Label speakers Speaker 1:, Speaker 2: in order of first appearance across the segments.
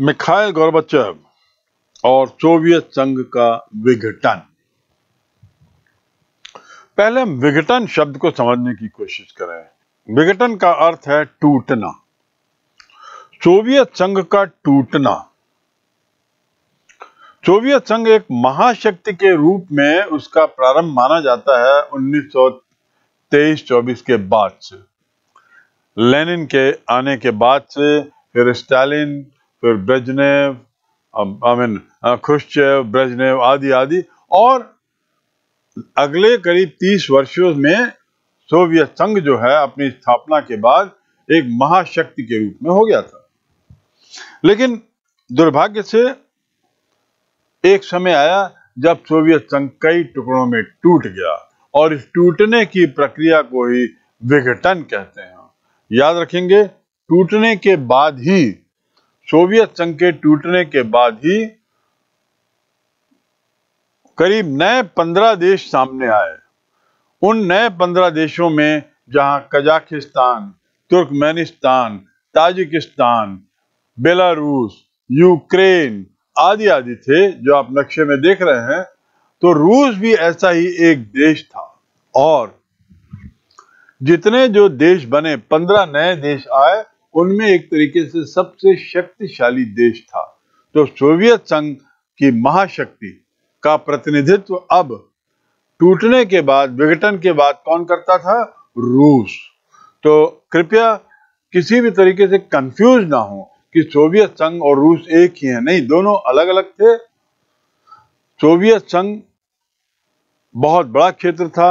Speaker 1: Mikhail गौरबचव और Soviet संघ का विघटन पहले हम विघटन शब्द को समझने की कोशिश करें विघटन का अर्थ है टूटना सोवियत संघ का टूटना सोवियत संघ एक महाशक्ति के रूप में उसका प्रारंभ माना जाता है 1923-24 के बाद से लेनिन के आने के बाद से फिर स्टालिन फिर ब्रजनेव आई मीन खुशचेव ब्रजनेव आदि आदि और अगले करीब तीस वर्षों में सोवियत संघ जो है अपनी स्थापना के बाद एक महाशक्ति के रूप में हो गया था लेकिन दुर्भाग्य से एक समय आया जब सोवियत संघ कई टुकड़ों में टूट गया और इस टूटने की प्रक्रिया को ही विघटन कहते हैं याद रखेंगे टूटने के बाद ही सोवियत संघ के टूटने के बाद ही करीब नए पंद्रह देश सामने आए उन नए पंद्रह देशों में जहां Kazakhstan Turkmenistan Tajikistan Belarus Ukraine आदि आदि थे जो आप नक्शे में देख रहे हैं तो रूस भी ऐसा ही एक देश था और जितने जो देश बने पंद्रह नए देश आए उनमें एक तरीके से सबसे शक्तिशाली देश था तो सोवियत संघ की महाशक्ति का प्रतिनिधित्व अब टूटने के बाद विघटन के बाद कौन करता था रूस तो कृपया किसी भी तरीके से कंफ्यूज ना हो कि सोवियत संघ और रूस एक ही है नहीं दोनों अलग अलग थे सोवियत संघ बहुत बड़ा क्षेत्र था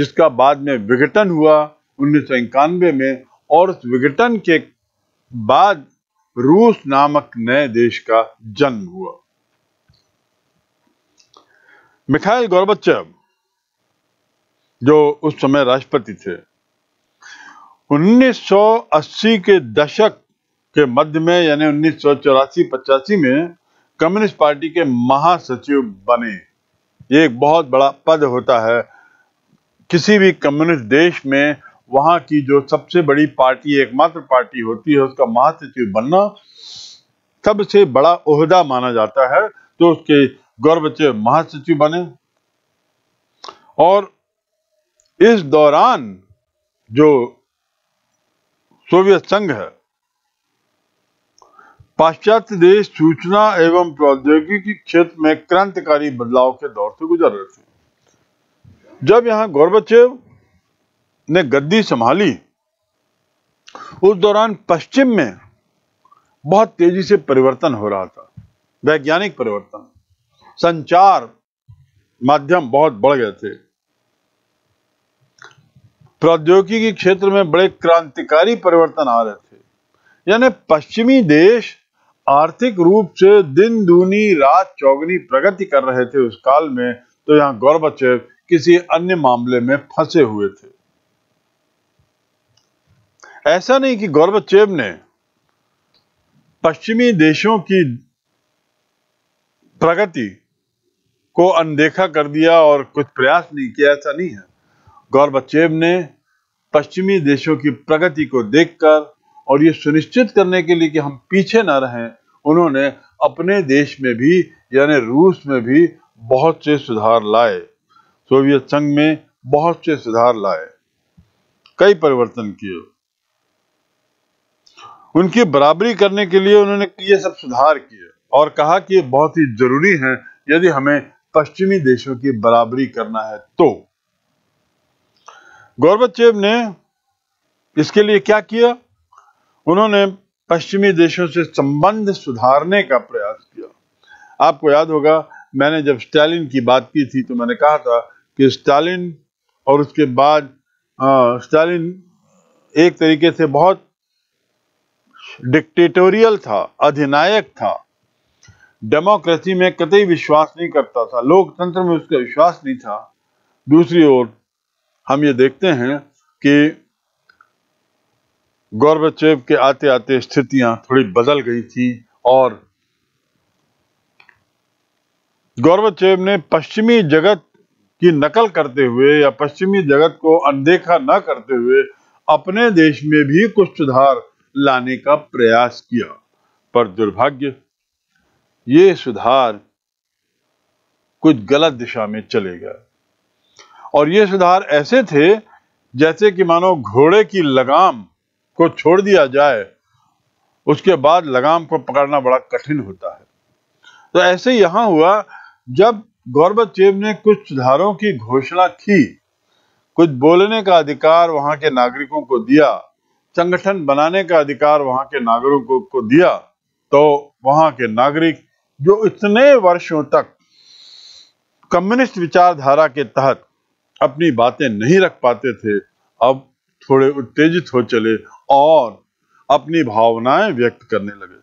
Speaker 1: जिसका बाद में विघटन हुआ उन्नीस में और उस विघटन के बाद रूस नामक नए देश का जन्म हुआ मिखाइल गौरबच्चव जो उस समय राष्ट्रपति थे 1980 के दशक के मध्य में यानी उन्नीस सौ पचासी में कम्युनिस्ट पार्टी के महासचिव बने ये एक बहुत बड़ा पद होता है किसी भी कम्युनिस्ट देश में वहां की जो सबसे बड़ी पार्टी एकमात्र पार्टी होती है उसका महासचिव बनना सबसे बड़ा ओहदा माना जाता है तो उसके गौरव महासचिव बने और इस दौरान जो सोवियत संघ है पाश्चात्य देश सूचना एवं प्रौद्योगिकी क्षेत्र में क्रांतिकारी बदलाव के दौर से गुजर रहे थे जब यहां गौरबचेव ने गद्दी संभाली उस दौरान पश्चिम में बहुत तेजी से परिवर्तन हो रहा था वैज्ञानिक परिवर्तन संचार माध्यम बहुत बढ़ गए थे प्रौद्योगिकी क्षेत्र में बड़े क्रांतिकारी परिवर्तन आ रहे थे यानी पश्चिमी देश आर्थिक रूप से दिन दूनी रात चौगनी प्रगति कर रहे थे उस काल में तो यहां गौरव किसी अन्य मामले में फंसे हुए थे ऐसा नहीं कि चेब ने पश्चिमी देशों की प्रगति को अनदेखा कर दिया और कुछ प्रयास नहीं किया ऐसा नहीं है चेब ने पश्चिमी देशों की प्रगति को देखकर और ये सुनिश्चित करने के लिए कि हम पीछे ना रहें उन्होंने अपने देश में भी यानी रूस में भी बहुत से सुधार लाए सोवियत संघ में बहुत से सुधार लाए कई परिवर्तन किए उनकी बराबरी करने के लिए उन्होंने ये सब सुधार किए और कहा कि बहुत ही जरूरी है यदि हमें पश्चिमी देशों की बराबरी करना है तो गौरबेव ने इसके लिए क्या किया उन्होंने पश्चिमी देशों से संबंध सुधारने का प्रयास किया आपको याद होगा मैंने जब स्टालिन की बात की थी तो मैंने कहा था कि स्टालिन और उसके बाद हाँ, स्टालिन एक तरीके से बहुत डिक्टेटोरियल था अधिनायक था डेमोक्रेसी में कतई विश्वास नहीं करता था लोकतंत्र में उसका विश्वास नहीं था दूसरी ओर हम ये देखते हैं कि गौरबचेव के आते आते स्थितियां थोड़ी बदल गई थी और गौरबचेव ने पश्चिमी जगत की नकल करते हुए या पश्चिमी जगत को अनदेखा न करते हुए अपने देश में भी कुछ सुधार लाने का प्रयास किया पर दुर्भाग्य ये सुधार कुछ गलत दिशा में चले गए और ये सुधार ऐसे थे जैसे कि मानो घोड़े की लगाम को छोड़ दिया जाए उसके बाद लगाम को पकड़ना बड़ा कठिन होता है तो ऐसे यहां हुआ जब गौरबचेव ने कुछ सुधारों की घोषणा की कुछ बोलने का अधिकार वहां के नागरिकों को दिया संगठन बनाने का अधिकार वहां के नागरिकों को दिया तो वहां के नागरिक जो इतने वर्षों तक कम्युनिस्ट विचारधारा के तहत अपनी बातें नहीं रख पाते थे अब थोड़े उत्तेजित हो चले और अपनी भावनाएं व्यक्त करने लगे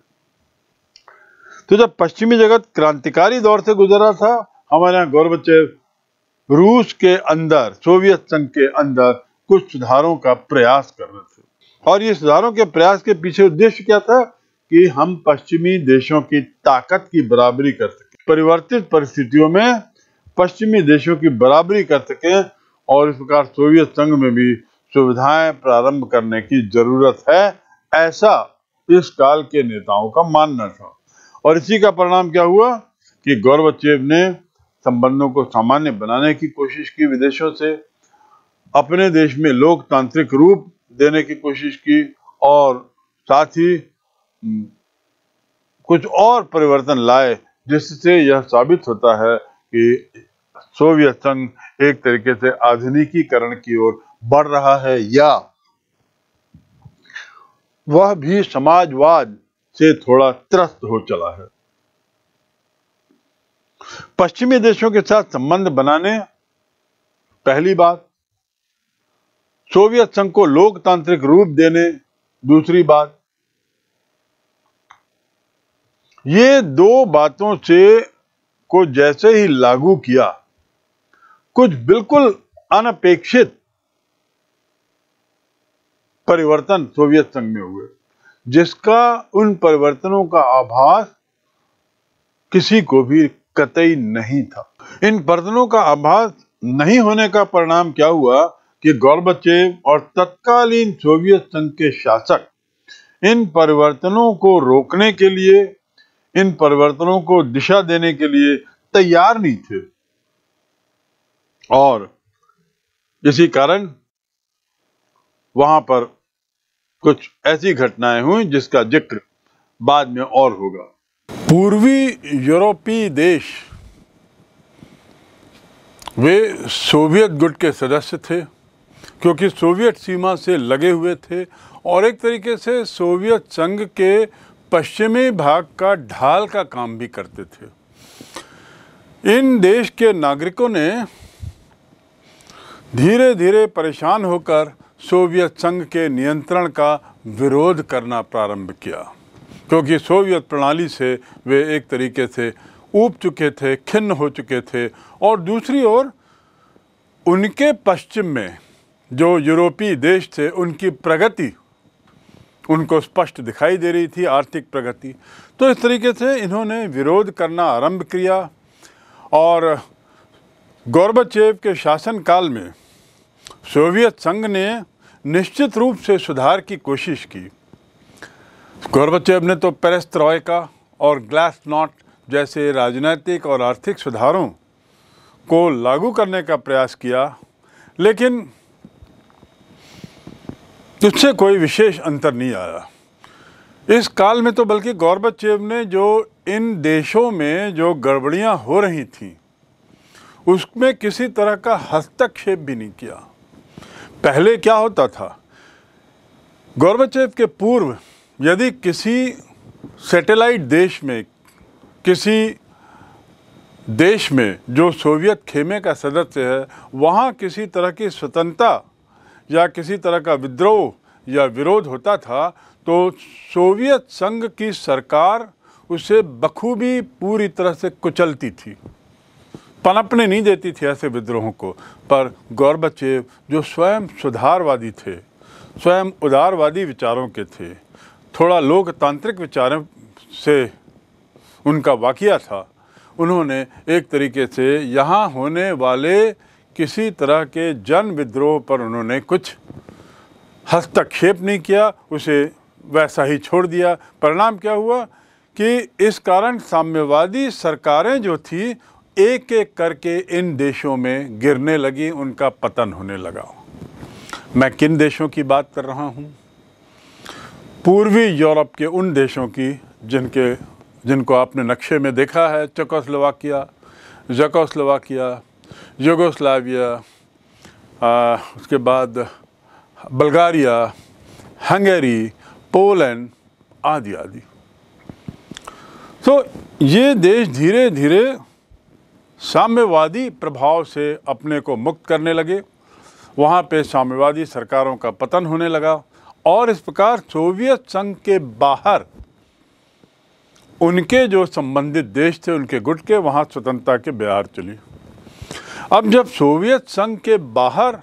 Speaker 1: तो जब पश्चिमी जगत क्रांतिकारी दौर से गुजरा था हमारे यहाँ गौरव रूस के अंदर सोवियत संघ के अंदर कुछ सुधारों का प्रयास कर रहे थे और ये सुधारों के प्रयास के पीछे उद्देश्य क्या था कि हम पश्चिमी देशों की ताकत की बराबरी कर सके परिवर्तित परिस्थितियों में पश्चिमी देशों की बराबरी कर सके और इस प्रकार सोवियत संघ में भी सुविधाएं प्रारंभ करने की जरूरत है ऐसा इस काल के नेताओं का मानना था और इसी का परिणाम क्या हुआ कि गौरवचेव ने संबंधों को सामान्य बनाने की कोशिश की विदेशों से अपने देश में लोकतांत्रिक रूप देने की कोशिश की और साथ ही हम्म, कुछ और परिवर्तन लाए जिससे यह साबित होता है कि सोवियत संघ एक तरीके से आधुनिकीकरण की ओर बढ़ रहा है या वह भी समाजवाद से थोड़ा त्रस्त हो चला है पश्चिमी देशों के साथ संबंध बनाने पहली बात सोवियत संघ को लोकतांत्रिक रूप देने दूसरी बात ये दो बातों से को जैसे ही लागू किया कुछ बिल्कुल अनपेक्षित परिवर्तन सोवियत संघ में हुए जिसका उन परिवर्तनों का आभास किसी को भी कतई नहीं था इन परिवर्तनों का आभास नहीं होने का परिणाम क्या हुआ कि गौरबचेव और तत्कालीन सोवियत संघ के शासक इन परिवर्तनों को रोकने के लिए इन परिवर्तनों को दिशा देने के लिए तैयार नहीं थे और इसी कारण वहां पर कुछ ऐसी घटनाएं हुई जिसका जिक्र बाद में और होगा पूर्वी यूरोपीय देश वे सोवियत गुट के सदस्य थे क्योंकि सोवियत सीमा से लगे हुए थे और एक तरीके से सोवियत संघ के पश्चिमी भाग का ढाल का काम भी करते थे इन देश के नागरिकों ने धीरे धीरे परेशान होकर सोवियत संघ के नियंत्रण का विरोध करना प्रारंभ किया क्योंकि सोवियत प्रणाली से वे एक तरीके से ऊब चुके थे खिन्न हो चुके थे और दूसरी ओर उनके पश्चिम में जो यूरोपीय देश थे उनकी प्रगति उनको स्पष्ट दिखाई दे रही थी आर्थिक प्रगति तो इस तरीके से इन्होंने विरोध करना आरंभ किया और गौरबचेव के शासनकाल में सोवियत संघ ने निश्चित रूप से सुधार की कोशिश की गौरबचेव ने तो का और ग्लास नॉट जैसे राजनैतिक और आर्थिक सुधारों को लागू करने का प्रयास किया लेकिन तुझसे कोई विशेष अंतर नहीं आया इस काल में तो बल्कि गौरबचेव ने जो इन देशों में जो गड़बड़ियां हो रही थीं उसमें किसी तरह का हस्तक्षेप भी नहीं किया पहले क्या होता था गौरबचेव के पूर्व यदि किसी सैटेलाइट देश में किसी देश में जो सोवियत खेमे का सदस्य है वहाँ किसी तरह की स्वतंत्रता या किसी तरह का विद्रोह या विरोध होता था तो सोवियत संघ की सरकार उसे बखूबी पूरी तरह से कुचलती थी पनपने नहीं देती थी ऐसे विद्रोहों को पर गौरबचेव जो स्वयं सुधारवादी थे स्वयं उदारवादी विचारों के थे थोड़ा लोकतांत्रिक विचारों से उनका वाकिया था उन्होंने एक तरीके से यहाँ होने वाले किसी तरह के जन विद्रोह पर उन्होंने कुछ हस्तक्षेप नहीं किया उसे वैसा ही छोड़ दिया परिणाम क्या हुआ कि इस कारण साम्यवादी सरकारें जो थी एक एक करके इन देशों में गिरने लगी उनका पतन होने लगा मैं किन देशों की बात कर रहा हूँ पूर्वी यूरोप के उन देशों की जिनके जिनको आपने नक्शे में देखा है चकोस्लोवाकिया जकोस्लोवाकिया यूगोस्लाविया आ, उसके बाद बल्गारिया हंगरी पोलैंड आदि आदि तो ये देश धीरे धीरे साम्यवादी प्रभाव से अपने को मुक्त करने लगे वहाँ पे साम्यवादी सरकारों का पतन होने लगा और इस प्रकार सोवियत संघ के बाहर उनके जो संबंधित देश थे उनके गुट के वहाँ स्वतंत्रता के बिहार चली अब जब सोवियत संघ के बाहर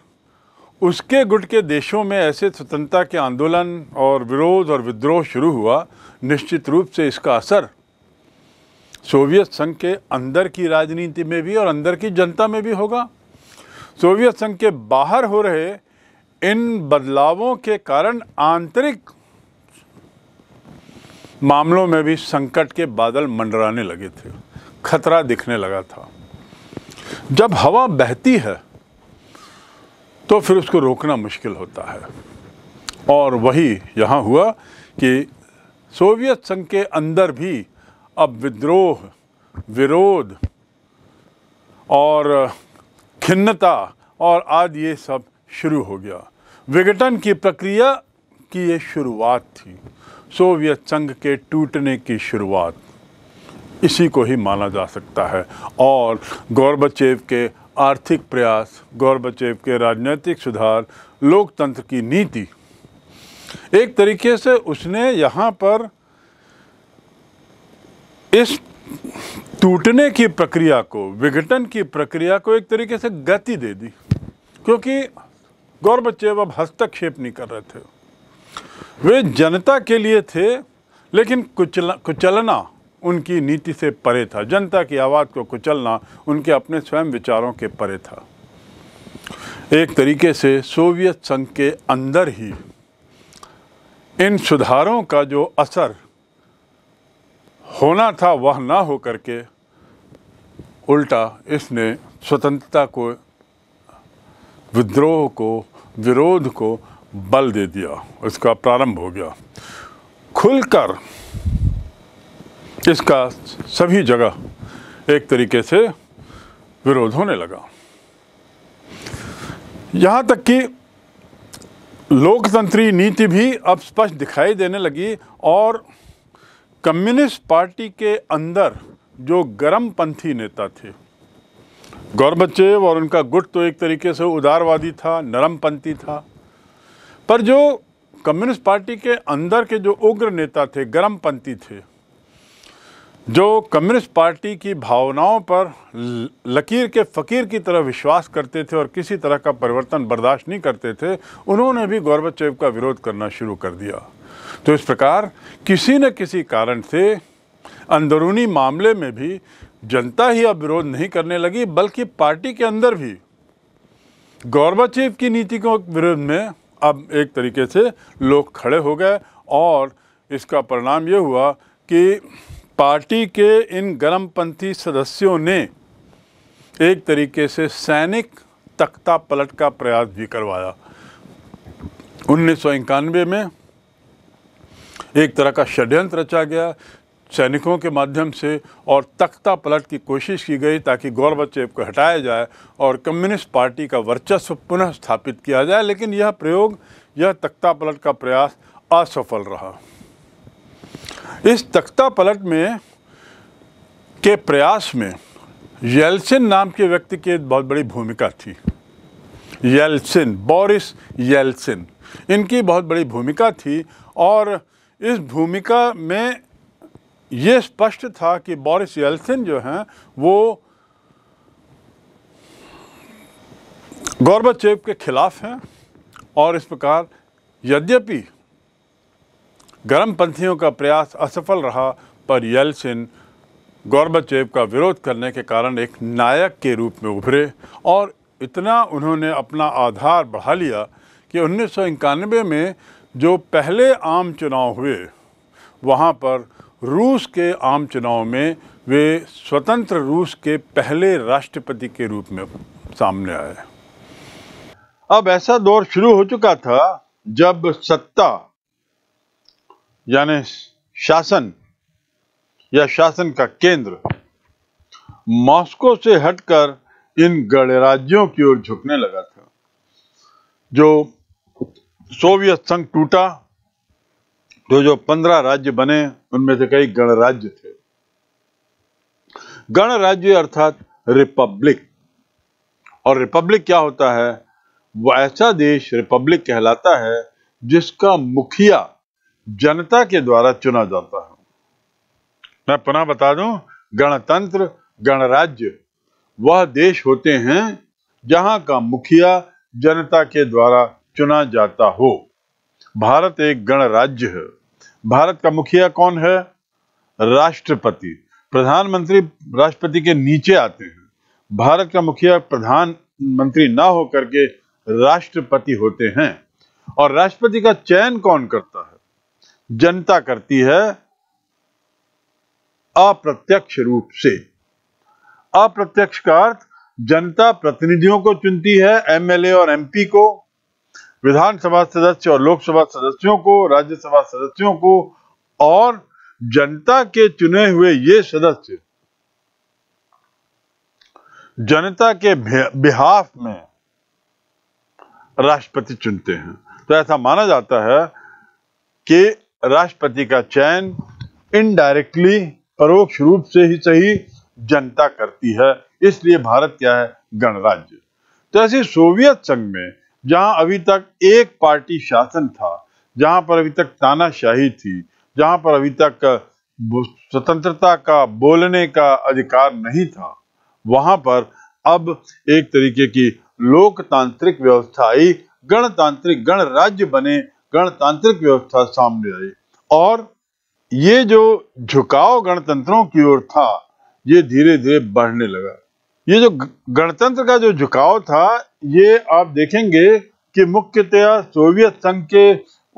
Speaker 1: उसके गुट के देशों में ऐसे स्वतंत्रता के आंदोलन और विरोध और विद्रोह शुरू हुआ निश्चित रूप से इसका असर सोवियत संघ के अंदर की राजनीति में भी और अंदर की जनता में भी होगा सोवियत संघ के बाहर हो रहे इन बदलावों के कारण आंतरिक मामलों में भी संकट के बादल मंडराने लगे थे खतरा दिखने लगा था जब हवा बहती है तो फिर उसको रोकना मुश्किल होता है और वही यहाँ हुआ कि सोवियत संघ के अंदर भी अब विद्रोह विरोध और खिन्नता और आज ये सब शुरू हो गया विघटन की प्रक्रिया की ये शुरुआत थी सोवियत संघ के टूटने की शुरुआत इसी को ही माना जा सकता है और गौरबचेव के आर्थिक प्रयास गौरबचेव के राजनीतिक सुधार लोकतंत्र की नीति एक तरीके से उसने यहाँ पर इस टूटने की प्रक्रिया को विघटन की प्रक्रिया को एक तरीके से गति दे दी क्योंकि गौरबचेव अब हस्तक्षेप नहीं कर रहे थे वे जनता के लिए थे लेकिन कुचल कुचलना उनकी नीति से परे था जनता की आवाज़ को कुचलना उनके अपने स्वयं विचारों के परे था एक तरीके से सोवियत संघ के अंदर ही इन सुधारों का जो असर होना था वह ना हो करके उल्टा इसने स्वतंत्रता को विद्रोह को विरोध को बल दे दिया उसका प्रारंभ हो गया खुलकर इसका सभी जगह एक तरीके से विरोध होने लगा यहाँ तक कि लोकतंत्री नीति भी अब स्पष्ट दिखाई देने लगी और कम्युनिस्ट पार्टी के अंदर जो गर्मपंथी नेता थे गौरबचेव और उनका गुट तो एक तरीके से उदारवादी था नरमपंथी था पर जो कम्युनिस्ट पार्टी के अंदर के जो उग्र नेता थे गर्मपंथी थे जो कम्युनिस्ट पार्टी की भावनाओं पर लकीर के फ़कीर की तरह विश्वास करते थे और किसी तरह का परिवर्तन बर्दाश्त नहीं करते थे उन्होंने भी गौरबचेव का विरोध करना शुरू कर दिया तो इस प्रकार किसी न किसी कारण से अंदरूनी मामले में भी जनता ही अब विरोध नहीं करने लगी बल्कि पार्टी के अंदर भी गौरबचेव की नीति के विरोध में अब एक तरीके से लोग खड़े हो गए और इसका परिणाम ये हुआ कि पार्टी के इन गर्मपंथी सदस्यों ने एक तरीके से सैनिक तख्ता पलट का प्रयास भी करवाया उन्नीस में एक तरह का षड्यंत्र रचा गया सैनिकों के माध्यम से और तख्ता पलट की कोशिश की गई ताकि गौरबचेव को हटाया जाए और कम्युनिस्ट पार्टी का वर्चस्व पुनः स्थापित किया जाए लेकिन यह प्रयोग यह तख्ता पलट का प्रयास असफल रहा इस तख्ता पलट में के प्रयास में येल्सिन नाम के व्यक्ति की बहुत बड़ी भूमिका थी येल्सिन बोरिस येल्सिन इनकी बहुत बड़ी भूमिका थी और इस भूमिका में ये स्पष्ट था कि बोरिस येल्सिन जो हैं वो गौरबचेव के खिलाफ हैं और इस प्रकार यद्यपि गर्म पंथियों का प्रयास असफल रहा पर यल्सिन गौरबचेव का विरोध करने के कारण एक नायक के रूप में उभरे और इतना उन्होंने अपना आधार बढ़ा लिया कि उन्नीस में जो पहले आम चुनाव हुए वहाँ पर रूस के आम चुनाव में वे स्वतंत्र रूस के पहले राष्ट्रपति के रूप में सामने आए अब ऐसा दौर शुरू हो चुका था जब सत्ता यानी शासन या शासन का केंद्र मॉस्को से हटकर इन गणराज्यों की ओर झुकने लगा था जो सोवियत संघ टूटा तो जो पंद्रह राज्य बने उनमें से कई गणराज्य थे गणराज्य अर्थात रिपब्लिक और रिपब्लिक क्या होता है वो ऐसा देश रिपब्लिक कहलाता है जिसका मुखिया जनता के द्वारा चुना जाता है मैं पुनः बता दूं गणतंत्र गणराज्य वह देश होते हैं जहां का मुखिया जनता के द्वारा चुना जाता हो भारत एक गणराज्य है भारत का मुखिया कौन है राष्ट्रपति प्रधानमंत्री राष्ट्रपति के नीचे आते हैं भारत का मुखिया प्रधानमंत्री ना होकर के राष्ट्रपति होते हैं और राष्ट्रपति का चयन कौन करता है जनता करती है अप्रत्यक्ष रूप से अप्रत्यक्ष का अर्थ जनता प्रतिनिधियों को चुनती है एमएलए और एमपी को विधानसभा सदस्य और लोकसभा सदस्यों को राज्यसभा सदस्यों को और जनता के चुने हुए ये सदस्य जनता के बिहाफ में राष्ट्रपति चुनते हैं तो ऐसा माना जाता है कि राष्ट्रपति का चयन इनडायरेक्टली परोक्ष रूप से ही सही जनता करती है इसलिए भारत क्या है गणराज्य तो ऐसे सोवियत संघ में जहां अभी तक एक पार्टी शासन था जहां पर अभी तक तानाशाही थी जहां पर अभी तक स्वतंत्रता का बोलने का अधिकार नहीं था वहां पर अब एक तरीके की लोकतांत्रिक व्यवस्था आई गणतांत्रिक गणराज्य बने गणतांत्रिक व्यवस्था सामने आई और ये जो झुकाव गणतंत्रों की ओर था ये धीरे धीरे बढ़ने लगा ये जो गणतंत्र का जो झुकाव था ये आप देखेंगे कि मुख्यतया सोवियत संघ के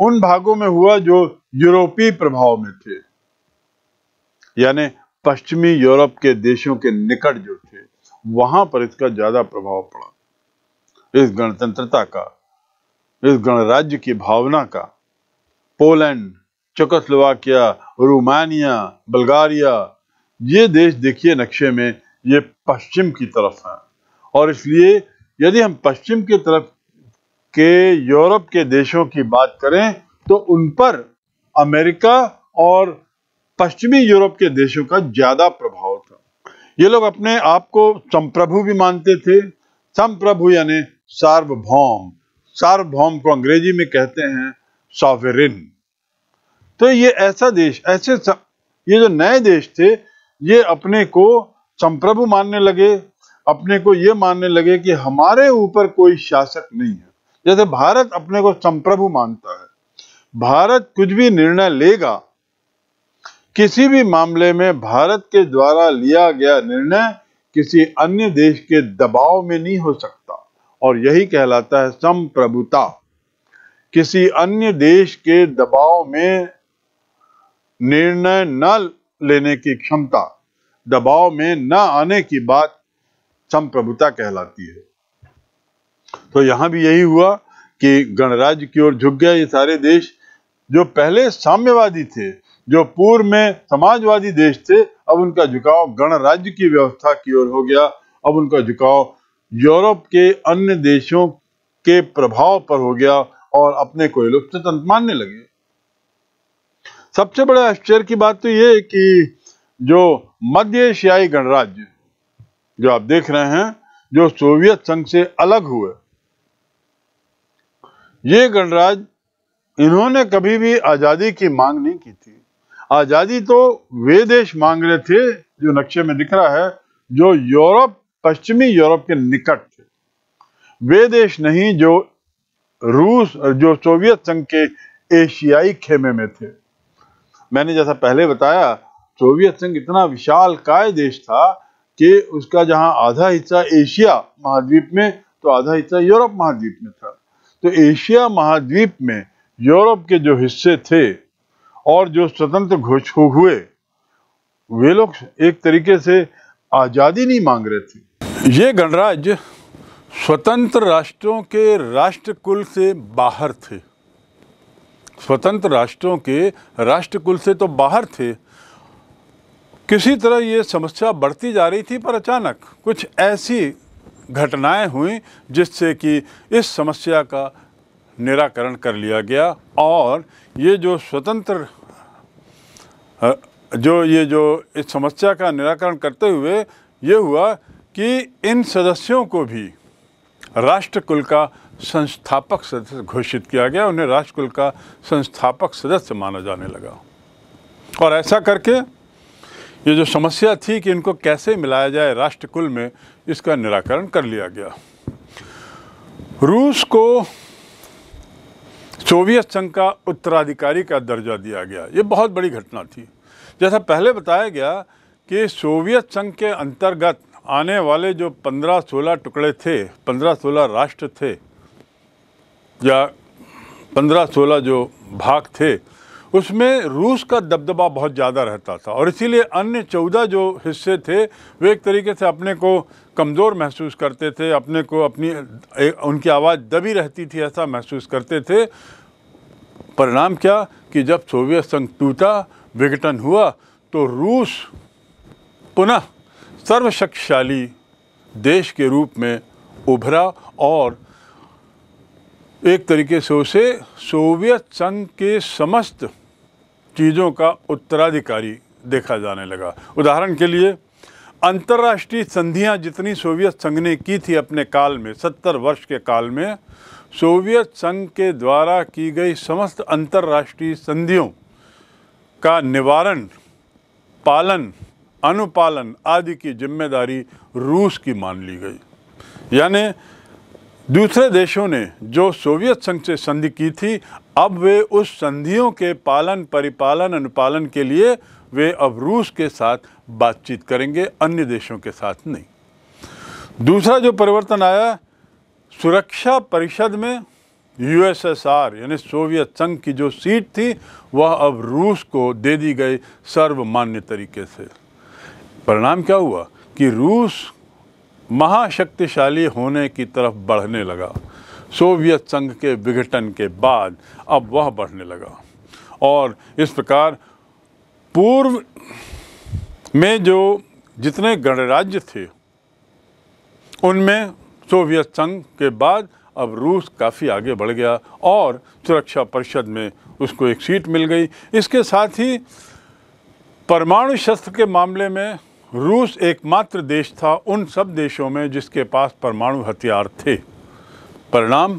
Speaker 1: उन भागों में हुआ जो यूरोपीय प्रभाव में थे यानी पश्चिमी यूरोप के देशों के निकट जो थे वहां पर इसका ज्यादा प्रभाव पड़ा इस गणतंत्रता का इस गणराज्य की भावना का पोलैंड चकोस्लोवाकिया रोमानिया बल्गारिया ये देश देखिए नक्शे में ये पश्चिम की तरफ है और इसलिए यदि हम पश्चिम की तरफ के यूरोप के देशों की बात करें तो उन पर अमेरिका और पश्चिमी यूरोप के देशों का ज्यादा प्रभाव था ये लोग अपने आप को संप्रभु भी मानते थे संप्रभु यानी सार्वभौम सार्वभौम को अंग्रेजी में कहते हैं सॉफेरिन तो ये ऐसा देश ऐसे ये जो नए देश थे ये अपने को संप्रभु मानने लगे अपने को ये मानने लगे कि हमारे ऊपर कोई शासक नहीं है जैसे भारत अपने को संप्रभु मानता है भारत कुछ भी निर्णय लेगा किसी भी मामले में भारत के द्वारा लिया गया निर्णय किसी अन्य देश के दबाव में नहीं हो सकता और यही कहलाता है संप्रभुता किसी अन्य देश के दबाव में निर्णय न लेने की क्षमता दबाव में न आने की बात संप्रभुता कहलाती है तो यहां भी यही हुआ कि गणराज्य की ओर झुक गए ये सारे देश जो पहले साम्यवादी थे जो पूर्व में समाजवादी देश थे अब उनका झुकाव गणराज्य की व्यवस्था की ओर हो गया अब उनका झुकाव यूरोप के अन्य देशों के प्रभाव पर हो गया और अपने को लुप्त मानने लगे सबसे बड़े आश्चर्य की बात तो ये है कि जो मध्य एशियाई गणराज्य जो आप देख रहे हैं जो सोवियत संघ से अलग हुए ये गणराज इन्होंने कभी भी आजादी की मांग नहीं की थी आजादी तो वे देश मांग रहे थे जो नक्शे में दिख रहा है जो यूरोप पश्चिमी यूरोप के निकट थे वे देश नहीं जो रूस जो सोवियत संघ के एशियाई खेमे में थे मैंने जैसा पहले बताया सोवियत संघ इतना विशाल काय देश था कि उसका जहां आधा हिस्सा एशिया महाद्वीप में तो आधा हिस्सा यूरोप महाद्वीप में था तो एशिया महाद्वीप में यूरोप के जो हिस्से थे और जो स्वतंत्र घोष हुए वे लोग एक तरीके से आज़ादी नहीं मांग रहे थे ये गणराज्य स्वतंत्र राष्ट्रों के राष्ट्रकुल से बाहर थे स्वतंत्र राष्ट्रों के राष्ट्रकुल से तो बाहर थे किसी तरह ये समस्या बढ़ती जा रही थी पर अचानक कुछ ऐसी घटनाएं हुई जिससे कि इस समस्या का निराकरण कर लिया गया और ये जो स्वतंत्र जो ये जो इस समस्या का निराकरण करते हुए ये हुआ कि इन सदस्यों को भी राष्ट्रकुल का संस्थापक सदस्य घोषित किया गया उन्हें राष्ट्रकुल का संस्थापक सदस्य माना जाने लगा और ऐसा करके ये जो समस्या थी कि इनको कैसे मिलाया जाए राष्ट्रकुल में इसका निराकरण कर लिया गया रूस को सोवियत संघ का उत्तराधिकारी का दर्जा दिया गया ये बहुत बड़ी घटना थी जैसा पहले बताया गया कि सोवियत संघ के अंतर्गत आने वाले जो पंद्रह सोलह टुकड़े थे पंद्रह सोलह राष्ट्र थे या पंद्रह सोलह जो भाग थे उसमें रूस का दबदबा बहुत ज़्यादा रहता था और इसीलिए अन्य चौदह जो हिस्से थे वे एक तरीके से अपने को कमज़ोर महसूस करते थे अपने को अपनी उनकी आवाज़ दबी रहती थी ऐसा महसूस करते थे परिणाम क्या कि जब सोवियत संघ टूटा विघटन हुआ तो रूस पुनः सर्वशक्तिशाली देश के रूप में उभरा और एक तरीके से उसे सोवियत संघ के समस्त चीज़ों का उत्तराधिकारी देखा जाने लगा उदाहरण के लिए अंतर्राष्ट्रीय संधियां जितनी सोवियत संघ ने की थी अपने काल में सत्तर वर्ष के काल में सोवियत संघ के द्वारा की गई समस्त अंतर्राष्ट्रीय संधियों का निवारण पालन अनुपालन आदि की जिम्मेदारी रूस की मान ली गई यानी दूसरे देशों ने जो सोवियत संघ से संधि की थी अब वे उस संधियों के पालन परिपालन अनुपालन के लिए वे अब रूस के साथ बातचीत करेंगे अन्य देशों के साथ नहीं दूसरा जो परिवर्तन आया सुरक्षा परिषद में यूएसएसआर यानी सोवियत संघ की जो सीट थी वह अब रूस को दे दी गई सर्वमान्य तरीके से परिणाम क्या हुआ कि रूस महाशक्तिशाली होने की तरफ बढ़ने लगा सोवियत संघ के विघटन के बाद अब वह बढ़ने लगा और इस प्रकार पूर्व में जो जितने गणराज्य थे उनमें सोवियत संघ के बाद अब रूस काफ़ी आगे बढ़ गया और सुरक्षा परिषद में उसको एक सीट मिल गई इसके साथ ही परमाणु शस्त्र के मामले में रूस एकमात्र देश था उन सब देशों में जिसके पास परमाणु हथियार थे परिणाम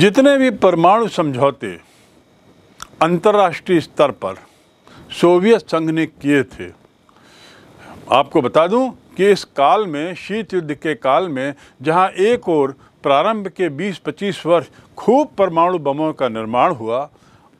Speaker 1: जितने भी परमाणु समझौते अंतर्राष्ट्रीय स्तर पर सोवियत संघ ने किए थे आपको बता दूं कि इस काल में शीत युद्ध के काल में जहां एक और प्रारंभ के 20-25 वर्ष खूब परमाणु बमों का निर्माण हुआ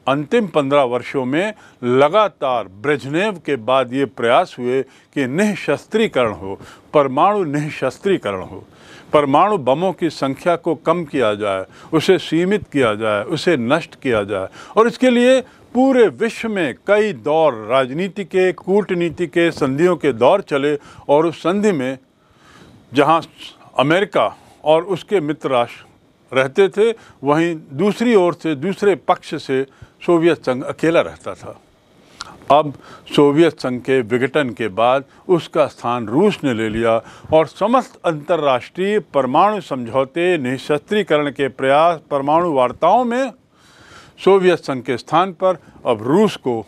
Speaker 1: अंतिम पंद्रह वर्षों में लगातार ब्रजनेव के बाद ये प्रयास हुए कि निःशस्त्रीकरण हो परमाणु निःशस्त्रीकरण हो परमाणु बमों की संख्या को कम किया जाए उसे सीमित किया जाए उसे नष्ट किया जाए और इसके लिए पूरे विश्व में कई दौर राजनीति के कूटनीति के संधियों के दौर चले और उस संधि में जहां अमेरिका और उसके मित्र राष्ट्र रहते थे वहीं दूसरी ओर से दूसरे पक्ष से सोवियत संघ अकेला रहता था अब सोवियत संघ के विघटन के बाद उसका स्थान रूस ने ले लिया और समस्त अंतर्राष्ट्रीय परमाणु समझौते निःशस्त्रीकरण के प्रयास परमाणु वार्ताओं में सोवियत संघ के स्थान पर अब रूस को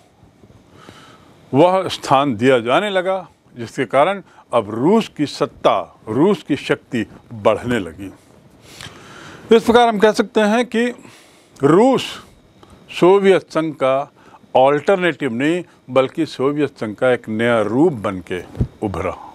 Speaker 1: वह स्थान दिया जाने लगा जिसके कारण अब रूस की सत्ता रूस की शक्ति बढ़ने लगी इस प्रकार हम कह सकते हैं कि रूस सोवियत संघ का ऑल्टरनेटिव नहीं बल्कि सोवियत संघ का एक नया रूप बन के उभरा